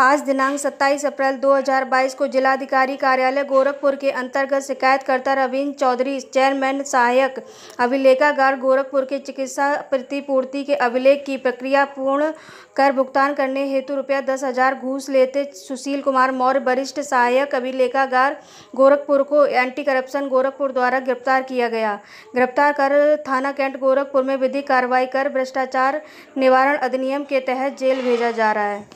आज दिनांक 27 अप्रैल 2022 को जिलाधिकारी कार्यालय गोरखपुर के अंतर्गत शिकायतकर्ता रविंद्र चौधरी चेयरमैन सहायक अभिलेखागार गोरखपुर के चिकित्सा प्रतिपूर्ति के अभिलेख की प्रक्रिया पूर्ण कर भुगतान करने हेतु रुपया दस हजार घूस लेते सुशील कुमार मौर्य वरिष्ठ सहायक अभिलेखागार गोरखपुर को एंटी करप्शन गोरखपुर द्वारा गिरफ्तार किया गया गिरफ्तार कर थाना कैंट गोरखपुर में विधिक कार्रवाई कर भ्रष्टाचार निवारण अधिनियम के तहत जेल भेजा जा रहा है